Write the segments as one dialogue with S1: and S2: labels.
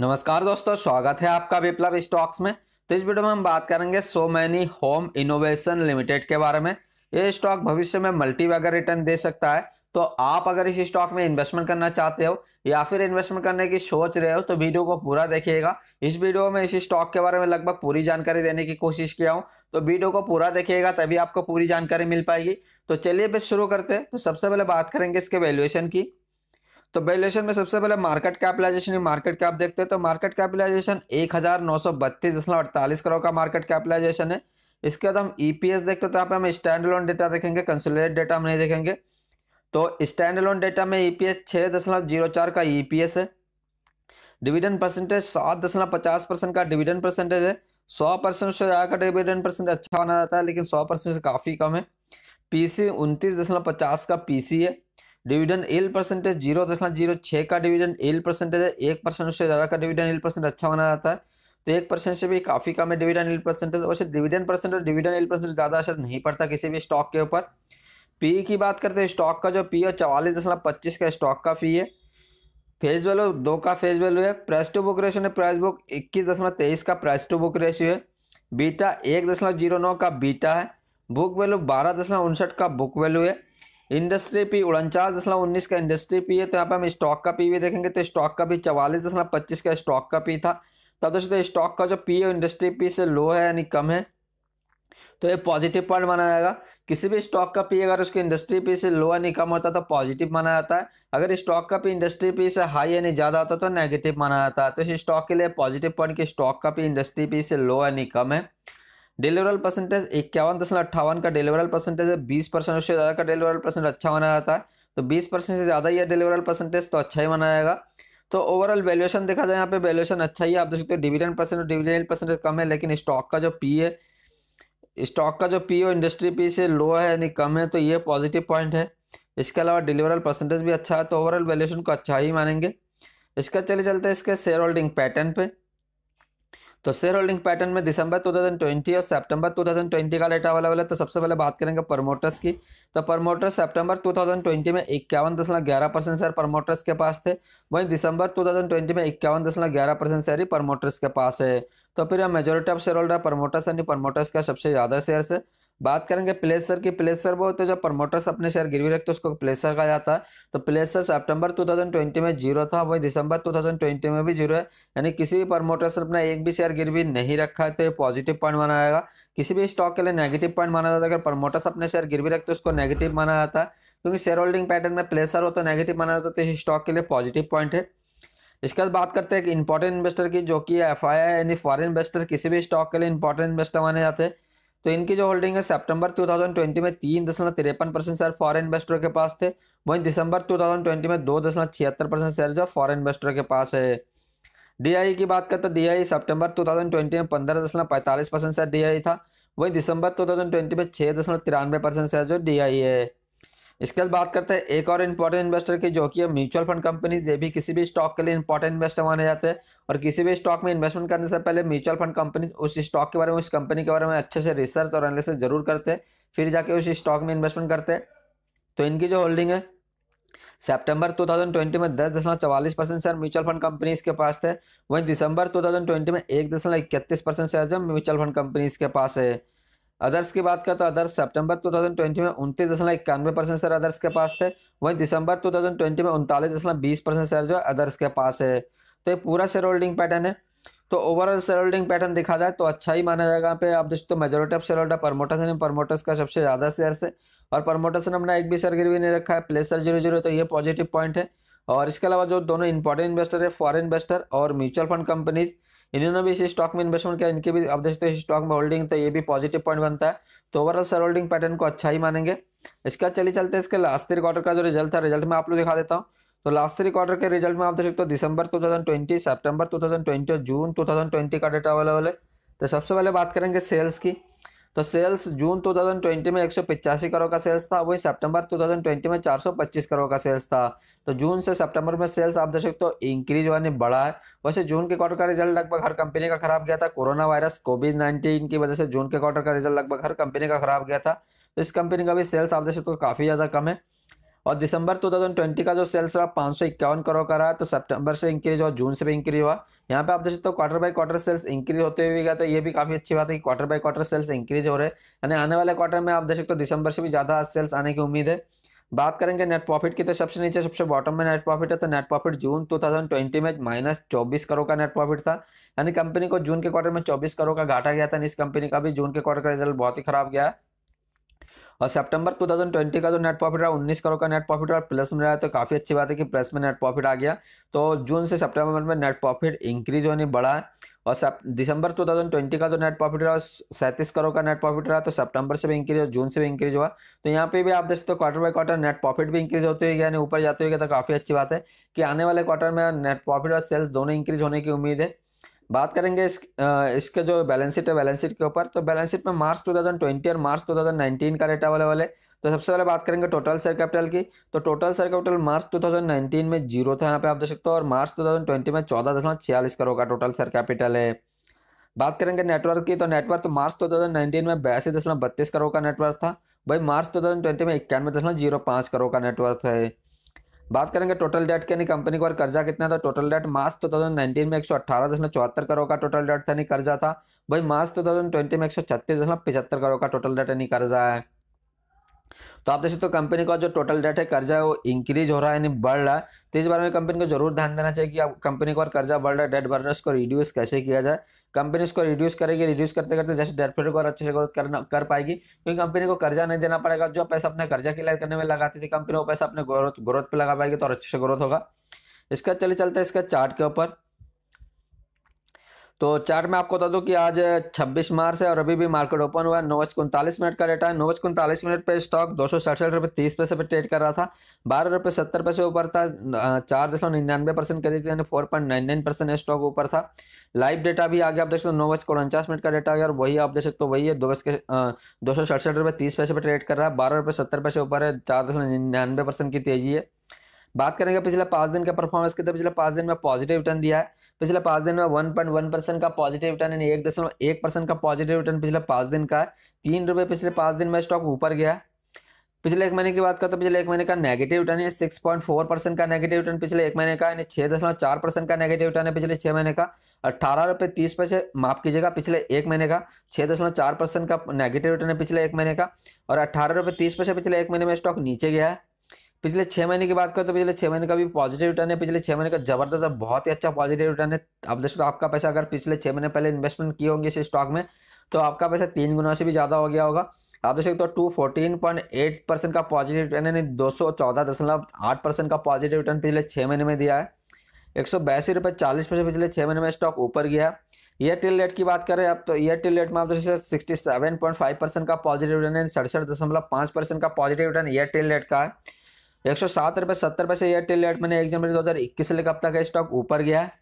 S1: नमस्कार दोस्तों स्वागत है आपका विप्लव स्टॉक्स में तो इस वीडियो में हम बात करेंगे so Many Home Innovation Limited के बारे में ये स्टॉक भविष्य में मल्टी वगैरह रिटर्न दे सकता है तो आप अगर इस स्टॉक में इन्वेस्टमेंट करना चाहते हो या फिर इन्वेस्टमेंट करने की सोच रहे हो तो वीडियो को पूरा देखिएगा इस वीडियो में इस स्टॉक के बारे में लगभग पूरी जानकारी देने की कोशिश किया हूँ तो वीडियो को पूरा देखिएगा तभी आपको पूरी जानकारी मिल पाएगी तो चलिए फिर शुरू करते हैं तो सबसे पहले बात करेंगे इसके वैल्यूएशन की तो वैल्यूएशन में सबसे पहले मार्केट कैपिटलाइजेशन मार्केट कैप देखते हैं तो मार्केट कैपिटलाइजेशन एक हजार नौ सौ बत्तीस दशमलव अड़तालीस करोड़ का मार्केट कैपिटलाइजेशन है इसके बाद हम ईपीएस e देखते हैं तो यहाँ पे हम स्टैंड लोन डेटा देखेंगे कंसुलेट डेटा हम नहीं देखेंगे तो स्टैंड लोन डेटा में ईपीएस e छः दशमलव जीरो चार का ईपीएस e है डिविडेंड परसेंटेज सात दशमलव पचास परसेंट का डिविडेंड परसेंटेज है सौ परसेंट से ज़्यादा डिविडेंड परसेंट अच्छा माना जाता है लेकिन सौ परसेंट से काफ़ी कम है पीसी उनतीस दशमलव पचास का पीसी है डिविडेंड एल परसेंटेज जीरो दशमलव जीरो छः का डिविडेंड एल परसेंटेज है एक परसेंट उससे ज़्यादा का डिविडेंड एल परसेंट अच्छा माना जाता है तो एक परसेंट से भी काफ़ी कम है डिविडेंड एल परसेंटेज वैसे डिविडेंड परसेंट और डिविडेंड एल परसेंटेज ज़्यादा असर नहीं पड़ता किसी भी स्टॉक के ऊपर पी की बात करते हैं स्टॉक का जो पी है चवालीस दशमलव पच्चीस का स्टॉक का फी है फेज वैल्यू दो का फेज वैल्यू है प्राइस टू बुक रेशियो ने प्राइस बुक इक्कीस दशमलव तेईस का प्राइस टू बुक रेशियो है बीटा एक दशमलव जीरो नौ का बीटा है बुक वैल्यू बारह दशमलव उनसठ का बुक वैल्यू है इंडस्ट्री पी उनचास दशमलव उन्नीस का इंडस्ट्री पी है तो यहाँ पे हम स्टॉक का पी भी देखेंगे तो स्टॉक का पी चवालीस दशमलव पच्चीस का स्टॉक का पी था तब दोस्तों तो स्टॉक का जो पी है इंडस्ट्री पी से लो है यानी कम है तो ये पॉजिटिव पॉइंट माना जाएगा किसी भी स्टॉक का पी अगर उसकी इंडस्ट्री पी से लो यानी कम होता तो पॉजिटिव माना जाता है अगर स्टॉक का पी इंडस्ट्री पी से हाई यानी ज़्यादा होता है तो नेगेटिव माना जाता है तो इस स्टॉक के लिए पॉजिटिव पॉइंट कि स्टॉक का पी इंडस्ट्री पी से लो यानी कम है डिलीवरल परसेंटेज इक्यावन दशमलव अट्ठावन का डिलीवरल परसेंटेज है बीस परसेंट उससे ज़्यादा का डिलीवरल परसेंटेज अच्छा माना जाता है तो बीस परसेंट से ज़्यादा ही है डिलीवरल परसेंटेज तो अच्छा ही माना जाएगा तो ओवरऑल वैल्यूएशन देखा जाए यहाँ पे वैल्यूएशन अच्छा ही है आप देख सकते हो डिविडेंड परसेंट और डिविडेंड परसेंटेज कम है लेकिन स्टॉक का जो पी है स्टॉक का जो पी है इंडस्ट्री पी से लो है यानी कम है तो ये पॉजिटिव पॉइंट है इसके अलावा डिलीवरल परसेंटेज भी अच्छा है तो ओवरऑल वैल्यूएशन को अच्छा ही मानेंगे इसका चले चलते हैं इसके शेयर होल्डिंग पैटर्न पर तो शेयर होल्डिंग पैटर्न में दिसंबर 2020 और सितंबर 2020 का डेटा अवेलेबल है तो सबसे पहले बात करेंगे प्रमोटर्स की तो प्रमोटर्स सितंबर 2020 में इक्यावन दशमलव ग्यारह परसेंट शेयर प्रमोटर्स के पास थे वहीं दिसंबर 2020 में इक्यावन दशमलव ग्यारह परसेंट शेयर ही प्रमोटर्स के पास है तो फिर majority of shareholder promoters यानी प्रमोटर्स का सबसे ज़्यादा शेयर है बात करेंगे प्लेसर की प्लेसर वो तो जब प्रमोटर्स अपने शेयर गिरवी रखते उसको प्लेसर कहा जाता है तो प्लेसर सितंबर 2020 में जीरो था वही दिसंबर 2020 में भी जीरो है यानी किसी भी प्रमोटर्स ने अपना एक भी शेयर गिरवी नहीं रखा है तो ये पॉजिटिव पॉइंट माना जाएगा किसी भी स्टॉक के लिए नेगेटिव पॉइंट माना जाता है अगर प्रमोटर्स अपने शेयर गिरवी रखते उसको नेगेटिव माना जाता है क्योंकि शेयर होल्डिंग पैटर्न में प्लेसर हो तो नेगेटिव माना जाता है तो इस स्टॉक के लिए पॉजिटिव पॉइंट है इसके बाद बात करते हैं एक इंपॉर्टेंट इन्वेस्टर की जो कि एफ आई यानी फॉरन इन्वेस्टर किसी भी स्टॉक के लिए इंपॉर्टेंट इन्वेस्टर माने जाते हैं तो इनकी जो होल्डिंग है सितंबर 2020 में तीन दशमलव तिरपन परसेंट शेयर फॉरन इन्वेस्टर के पास थे वहीं दिसंबर 2020 में दो दशमलव छिहत्तर परसेंट शेयर जो फॉरन इन्वेस्टर के पास है डीआई e की बात करें तो डीआई e सितंबर 2020 में पंद्रह दशमलव पैंतालीस परसेंट शेयर डीआई e था वहीं दिसंबर 2020 में छः दशमलव तिरानवे परसेंट शेयर जो डीआई है इसके बाद बात करते हैं एक और इंपॉर्टेंट इन्वेस्टर की जो कि म्यूचुअल फंड कंपनीज ये भी किसी भी स्टॉक के लिए इंपॉर्टेंट इन्वेस्टर माने जाते हैं और किसी भी स्टॉक में इन्वेस्टमेंट करने से पहले म्यूचुअल फंड कंपनीज उस स्टॉक के बारे में उस कंपनी के बारे में अच्छे से रिसर्च और एनालिसिस जरूर करते हैं फिर जाके उस स्टॉक में इन्वेस्टमेंट करते हैं तो इनकी जो होल्डिंग है सेप्टेम्बर टू में दस दशमलव चवालीस percent share mutual fund companies के पास थे वहीं दिसंबर टू में एक दशमलव इकतीस percent share mutual fund companies के पास है अदर्स की बात करें तो अदर्स सितंबर 2020 में उनतीस दशमलव इक्यानवे परसेंट शेयर अदर्स के पास थे वहीं दिसंबर 2020 में उनतालीस दशमलव बीस परसेंट शेयर जो है अदर्स के पास है तो ये पूरा शेयर होल्डिंग पैटर्न है तो ओवरऑल शेयर होल्डिंग पैटर्न देखा जाए तो अच्छा ही माना जाएगा यहाँ पे आप दोस्तों majority of shareholder promoters ने प्रमोटर्स का सबसे ज़्यादा शेयर है और प्रमोटर्स ने अपना एक भी शेयर गिरवी नहीं रखा है प्लेसर जीरो जीरो तो ये पॉजिटिव पॉइंट है और इसके अलावा जो दोनों इंपॉर्टेंट इन्वेस्टर है फॉरन इन्वेस्टर और म्यूचुअल फंड कंपनीज़ इन्होंने भी इसी स्टॉक में इन्वेस्टमेंट किया इनकी भी आप देखते हैं स्टॉक में होल्डिंग तो ये भी पॉजिटिव पॉइंट बनता है तो ओवरऑल सर होल्डिंग पैटर्न को अच्छा ही मानेंगे इसके बाद चली चलते इसके लास्ट थ्री क्वार्टर का जो रिजल्ट था रिजल्ट में आप लोग दिखा देता हूँ तो लास्ट थ्री क्वार्टर के रिजल्ट में आप देख सकते हो दिसंबर टू थाउजेंड ट्वेंटी और जून ट्वेंटी का डेटा अवेलेबल है तो सबसे पहले बात करेंगे सेल्स की तो सेल्स जून 2020 में एक करोड़ का सेल्स था वहीं सितंबर 2020 में 425 करोड़ का सेल्स था तो जून से सितंबर में सेल्स आप देख सकते हो इंक्रीज होने बढ़ा है वैसे जून के क्वार्टर का रिजल्ट लगभग हर कंपनी का खराब गया था कोरोना वायरस कोविड नाइन्टीन की वजह से जून के क्वार्टर का रिजल्ट लगभग हर कंपनी का खराब गया था तो इस कंपनी का भी सेल्स आप देख सकते हो काफ़ी ज़्यादा कम है और दिसंबर 2020 का जो सेल्स रहा पाँच सौ इक्यावन करोड़ का रहा तो सितंबर से इंक्रीज हुआ जून से भी इंक्रीज हुआ यहाँ पे आप देख सकते हो quarter by quarter sales increase होते हुए गया तो ये भी काफ़ी अच्छी बात है कि quarter by quarter sales increase हो रहे हैं यानी आने वाले क्वार्टर में आप देख सकते हो दिसंबर से भी ज़्यादा सेल्स आने की उम्मीद है बात करेंगे नेट प्रॉफिट की तो सबसे नीचे सबसे बॉटम में नेट प्रॉफिट है तो नेट प्रॉफिट जून 2020 में माइनस चौबीस करोड़ का नेट प्रॉफिट था यानी कंपनी को जून के क्वार्टर में चौबीस करोड़ का घाटा गया था इस कंपनी का भी जून के क्वार्टर का रिजल्ट बहुत ही खराब गया और सितंबर 2020 का जो नेट प्रॉफिट रहा उन्नीस करोड़ का नेट प्रॉफिट और प्लस में रहा तो काफ़ी अच्छी बात है कि प्लस में नेट प्रॉफिट आ गया तो जून से सितंबर में नेट प्रॉफिट इंक्रीज होने बढ़ा है और दिसंबर 2020 का जो नेट प्रॉफिट रहा सैंतीस करोड़ का नेट प्रॉफिट रहा तो सितंबर से भी इंक्रीज हो जून से भी इंक्रीज हुआ तो यहाँ पे भी आप देख सकते हो quarter by quarter net profit भी इंक्रीज होते हुए यानी ऊपर जाते हुए तो काफ़ी अच्छी बात है कि आने वाले क्वार्टर में नेट प्रॉफिट और सेल्स दोनों इंक्रीज होने की उम्मीद है बात करेंगे इस इसके जो बैलेंस शीट है बैलेंस शीट के ऊपर तो बैलेंस शीट में मार्च 2020 और मार्च 2019 का डेटा वाले वाले तो सबसे पहले बात करेंगे टोटल शेयर कैपिटल की तो टोटल शेयर कैपिटल मार्च 2019 में जीरो था यहाँ पे आप देख सकते हो और मार्च 2020 में चौदह दशमलव छियालीस करोड़ का टोटल शेयर कैपिटल है बात करेंगे नेटवर्क की तो नेटवर्क मार्च टू में बयासी दशमलव बत्तीस करोड़ का नेटवर्क था भाई मार्च टू में इक्यानवे दशमलव जीरो करोड़ का नेटवर्क है बात करेंगे टोटल डेट के कंपनी को कर्जा कितना था total debt March two thousand nineteen में एक सौ अट्ठारह दशमलव चौहत्तर करोड़ का टोटल डेट था नहीं कर्जा था भाई मार्च टू थाउजेंड ट्वेंटी में एक सौ छत्तीस दशमलव पचहत्तर करोड़ का टोटल डेट नहीं कर्जा है तो आप देख सकते हो कंपनी का जो टोटल डेट है कर्जा है वो इंक्रीज हो रहा है यानी बढ़ रहा है तो इस बारे में कंपनी को जरूर ध्यान देना चाहिए कि आप कंपनी और कर्जा बढ़ रहा है डेट बढ़ रहा है उसको रिड्यूस कैसे किया जाए कंपनी उसको रिड्यूस करेगी रिड्यूस करते करते जैसे डेटपेड को और अच्छे से ग्रोथ करना कर पाएगी क्योंकि कंपनी को कर्जा नहीं देना पड़ेगा जो पैसा अपने कर्जा क्लियर करने में लगाती थी कंपनी वो पैसा अपने ग्रोथ ग्रोथ पर लगा पाएगी तो और अच्छे से ग्रोथ होगा इसका चले चलता है इसका चार्ट के ऊपर तो चार्ट में आपको बता दूं कि आज 26 मार्च है और अभी भी मार्केट ओपन हुआ है नौ बज मिनट का डेटा है नौ बज उनतालीस मिनट पे स्टॉक दो सौ सड़सठ रुपये तीस पैसे पर ट्रेड कर रहा था बारह रुपये सत्तर पैसे ऊपर था चार दशमलव निन्यानवे परसेंट खरीद यानी four point nine nine percent stock ऊपर था लाइव डेटा भी आ गया आप देख सकते हो नौ बज उनचास मिनट का डेटा आ गया और वही आप देख सकते हो वही है दो बज के दो सौ सड़सठ रुपये तीस पैसे पर ट्रेड कर रहा है बारह रुपये सत्तर पैसे ऊपर है चार दशमलव निन्यानवे परसेंट की तेजी है बात करेंगे पिछले पाँच दिन का परफॉर्मेंस की तो पिछले पाँच दिन में पॉजिटिव रिटर्न दिया है पिछले पाँच दिन में वन पॉइंट वन परसेंट का पॉजिटिव रिटर्न यानी एक दशमलव एक परसेंट का पॉजिटिव रिटर्न पिछले पाँच दिन का है तीन रुपये पिछले पाँच दिन में स्टॉक ऊपर गया पिछले एक महीने की बात करें तो पिछले एक महीने का नेगेटिव रिटर्न है सिक्स पॉइंट फोर परसेंट का नेगेटिव रिटर्न पिछले एक महीने का यानी छः दशमलव चार परसेंट का नेगेटिव रिटर्न है पिछले छः महीने का अठारह रुपये तीस पैसे माफ कीजिएगा पिछले एक महीने का छः दशमलव चार परसेंट का नेगेटिव रिटर्न है पिछले एक महीने का और अट्ठारह रुपये तीस पैसे पिछले एक महीने में स्टॉक नीचे गया है पिछले छः महीने की बात करें तो पिछले छः महीने का भी पॉजिटिव रिटर्न है पिछले छः महीने का जबरदस्त बहुत ही अच्छा पॉजिटिव रिटर्न है अब दोस्तों तो आपका पैसा अगर पिछले छः महीने पहले इन्वेस्टमेंट किए होंगे इस स्टॉक में तो आपका पैसा तीन गुना से भी ज़्यादा हो गया होगा आप देख सकते हो two fourteen point eight percent का पॉजिटिव रिटर्न यानी दो सौ चौदह दशमलव आठ परसेंट का पॉजिटिव रिटर्न पिछले छः महीने में दिया है एक सौ बयासी रुपये चालीस परसेंट पिछले छः महीने में स्टॉक ऊपर गया ईयरटेल रेट की बात करें आप तो टेल रेट में आप जैसे sixty seven point five percent का पॉजिटिव रिटर्न सड़सठ दशमलव पाँच परसेंट का पॉजिटिव रिटर्न टेल रेट का है एक सौ सात रुपये सत्तर पैसे एयरटेल रेट मैंने एक जनवरी दो हज़ार इक्कीस से लेकर अब तक स्टॉक ऊपर गया है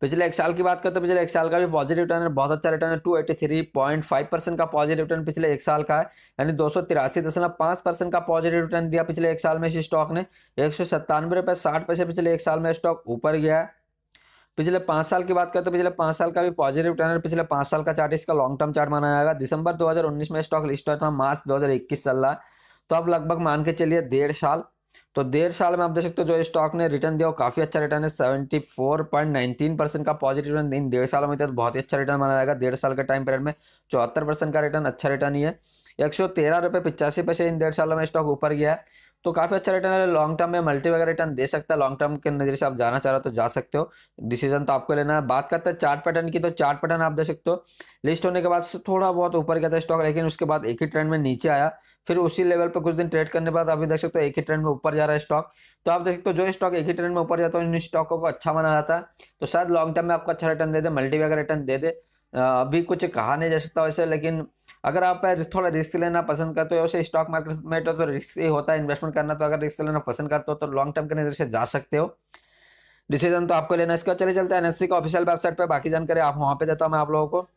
S1: पिछले एक साल की बात करते तो पिछले एक साल का भी पॉजिटिव रिटर्न है बहुत अच्छा रिटर्न है two eighty three point five percent का पॉजिटिव रिटर्न पिछले एक साल का है यानी दो सौ तिरासी दशमलव पाँच परसेंट का पॉजिटिव रिटर्न दिया पिछले एक साल में इस स्टॉक ने एक सौ सत्तानवे रुपये साठ पैसे पिछले एक साल में स्टॉक ऊपर गया है पिछले पाँच साल की बात करें तो पिछले पाँच साल का भी पॉजिटिव रिटर्न है पिछले पाँच साल का चार्ट इसका लॉन्ग टर्म चार्ट माना जाएगा दिसंबर 2019 में स्टॉक लिस्ट हुआ था मार्च 2021 चल रहा है तो अब लगभग मान के चलिए डेढ़ साल तो डेढ़ साल में आप देख सकते हो जो स्टॉक ने रिटर्न दिया वो काफी अच्छा रिटर्न है seventy four point nineteen percent का पॉजिटिव रिटर्न इन डेढ़ साल में तो बहुत ही अच्छा रिटर्न माना जाएगा डेढ़ साल के टाइम पीरियड में चौहत्तर परसेंट का रिटर्न अच्छा रिटर्न ही है एक सौ तेरह रुपये पिचासी पैसे इन डेढ़ साल में स्टॉक ऊपर गया है तो काफी अच्छा रिटर्न है लॉन्ग टर्म में मल्टी वगैरह रिटर्न दे सकता है लॉन्ग टर्म के नजर से आप जाना चाह रहे हो तो जा सकते हो डिसीजन तो आपको लेना है बात करते हैं चार्ट पैटर्न की तो चार्ट पैटर्न आप देख सकते हो लिस्ट होने के बाद थोड़ा बहुत ऊपर गया था स्टॉक लेकिन उसके बाद एक ही ट्रेंड में नीचे आया फिर उसी लेवल पर कुछ दिन ट्रेड करने बाद आप देख सकते हो एक ही ट्रेंड में ऊपर जा रहा है स्टॉक तो आप देख सकते हो जो स्टॉक एक ही ट्रेंड में ऊपर जाता है उन स्टॉकों को अच्छा माना जाता है तो शायद लॉन्ग टर्म में आपको अच्छा रिटर्न दे दे मल्टीवेगर रिटर्न दे दे अभी कुछ कहा नहीं जा सकता वैसे लेकिन अगर आप थोड़ा रिस्क लेना पसंद करते हो वैसे स्टॉक मार्केट में तो, तो रिस्क ही होता है इन्वेस्टमेंट करना तो अगर रिस्क लेना पसंद करते हो तो लॉन्ग टर्म के नजर से जा सकते हो डिसीजन तो आपको लेना इसका चले चलते हैं एनएससी e का ऑफिशियल वेबसाइट पर बाकी जानकारी आप वहाँ पे देता हूँ मैं आप लोगों को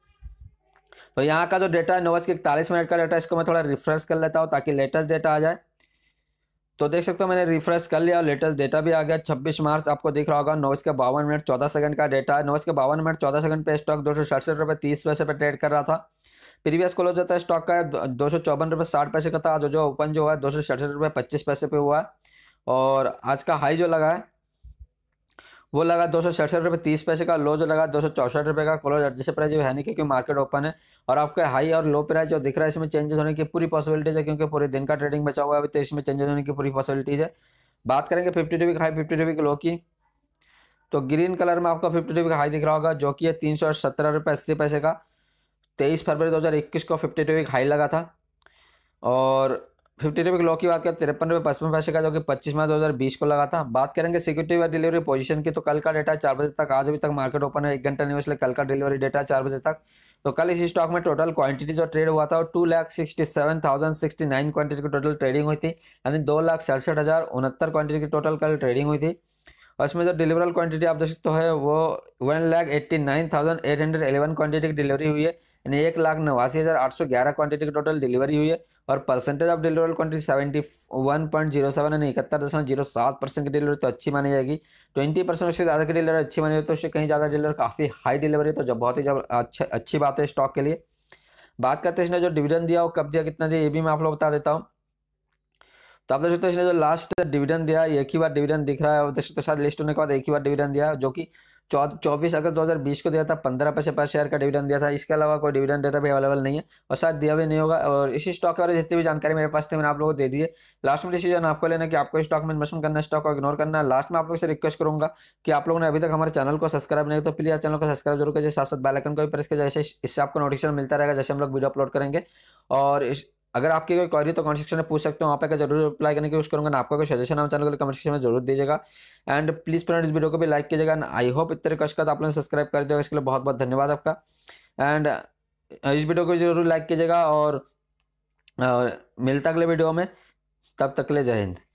S1: तो यहाँ का जो डेटा है नौ बज के इकतालीस मिनट का डेटा इसको मैं थोड़ा रिफ्रेश कर लेता हूँ ताकि लेटेस्ट डेटा आ जाए तो देख सकते हो मैंने रिफ्रेश कर लिया और लेटेस्ट डेटा भी आ गया 26 मार्च आपको दिख रहा होगा नौ के बावन मिनट चौदह सेकंड का डेटा है नौ के बावन मिनट चौदह सेकंड पे स्टॉक दो सौ सड़सठ रुपये तीस पैसे पर ट्रेड कर रहा था प्रीवियस क्लोज हो जाता है स्टॉक का दो सौ चौवन रुपये साठ पैसे का था आज जो ओपन जो है दो सौ सड़सठ रुपये पच्चीस पैसे पे हुआ है और आज का हाई जो लगा है वो लगा दो सौ सड़सठ रुपये तीस पैसे का लो जो लगा दो सौ चौसठ रुपये का क्लोज जैसे प्राइस जो है नहीं क्योंकि मार्केट ओपन है और आपके हाई और लो प्राइस जो दिख रहा है इसमें चेंजेस होने की पूरी पॉसिबिलिटीज है क्योंकि पूरे दिन का ट्रेडिंग बचा हुआ है अभी तो इसमें चेंजेस होने की पूरी पॉसिबिलिटीज है बात करेंगे फिफ्टी रुपये हाई फिफ्टी रुपये लो की तो ग्रीन कलर में आपका फिफ्टी रुपये का हाई दिख रहा होगा जो कि है तीन सौ सत्रह रुपये अस्सी पैसे का तेईस फरवरी दो हज़ार इक्कीस को फिफ्टी रुपये हाई लगा था और फिफ्टी रुपये किलो की बात करें तिरपन रुपये पचपन पैसे का जो कि पच्चीस हजार बीस को लगा था बात करेंगे सिक्योरिटी और डिलीवरी पोजीशन की तो कल का डेटा चार बजे तक आज अभी तक मार्केट ओपन है एक घंटा नहीं इसलिए कल का डिलीवरी डेटा चार बजे तक तो कल इस स्टॉक में टोटल क्वांटिटी जो ट्रेड हुआ था वो two lakh sixty seven thousand sixty nine quantity की टोटल ट्रेडिंग हुई थी यानी दो लाख सड़सठ हज़ार उनहत्तर क्वांटिटी की टोटल कल ट्रेडिंग हुई थी और इसमें जो डिलीवरल क्वांटिटी आप देख सकते हो वो one lakh eighty nine thousand eight hundred eleven quantity की डिलीवरी हुई है यानी एक लाख नवासी हज़ार आठ सौ ग्यारह क्वांटिटी की टोटल डिलीवरी हुई है और percentage of deliverable quantity seventy one point zero seven यानी इकहत्तर दशमलव जीरो सात परसेंट की डिलीवरी तो अच्छी मानी जाएगी ट्वेंटी परसेंट उससे ज़्यादा की डिलीवरी अच्छी मानी जाए तो उससे कहीं ज़्यादा डिलीवर काफ़ी हाई डिलीवरी तो जब बहुत ही जब अच्छा अच्छी बात है स्टॉक के लिए बात करते हैं इसने जो डिविडेंड दिया वो कब दिया कितना दिया ये भी मैं आप लोग बता देता हूँ तो आप देख सकते हो इसने जो लास्ट डिविडेंड दिया एक ही बार डिविडेंड दिख रहा है देख सकते तो शायद लिस्ट होने के बाद एक ही बार डिविडेंड दिया जो कि चौबीस अगस्त 2020 को दिया था पंद्रह पैसे पर शेयर का डिविडेंड दिया था इसके अलावा कोई डिविडेंड डेटा भी अवेलेबल नहीं है और शायद दिया भी नहीं होगा और इसी स्टॉक के बारे में जितनी भी जानकारी मेरे पास थी मैंने आप लोगों को दे दिए लास्ट में डिसीजन आपको लेना कि आपको स्टॉक में इन्वेस्टमेंट करना स्टॉक को इग्नोर करना लास्ट में आप लोग से रिक्वेस्ट करूंगा कि आप लोगों ने अभी तक हमारे चैनल को सब्सक्राइब नहीं तो प्लीज चैनल को सब्सक्राइब जरूर करिए साथ साथ बैलकन को भी प्रेस किया जैसे इससे आपको नोटिफिकेशन मिलता रहेगा जैसे हम लोग वीडियो अपलोड करेंगे और अगर आपकी कोई क्वारी तो कमेंट सेक्शन में पूछ सकते हो वहाँ पे जरूर रिप्लाई करने की कोशिश करूँगा आपका कोई सजेशन हम चैनल को कमेंट सेक्शन में जरूर दीजिएगा एंड प्लीज़ फ्रेंड इस वीडियो को भी लाइक कीजिएगा एंड आई होप इतने कश का तो आप लोगों ने सब्सक्राइब कर दिया इसके लिए बहुत बहुत धन्यवाद आपका एंड uh, इस वीडियो को जरूर लाइक कीजिएगा और uh, मिलता अगले वीडियो में तब तक ले जय हिंद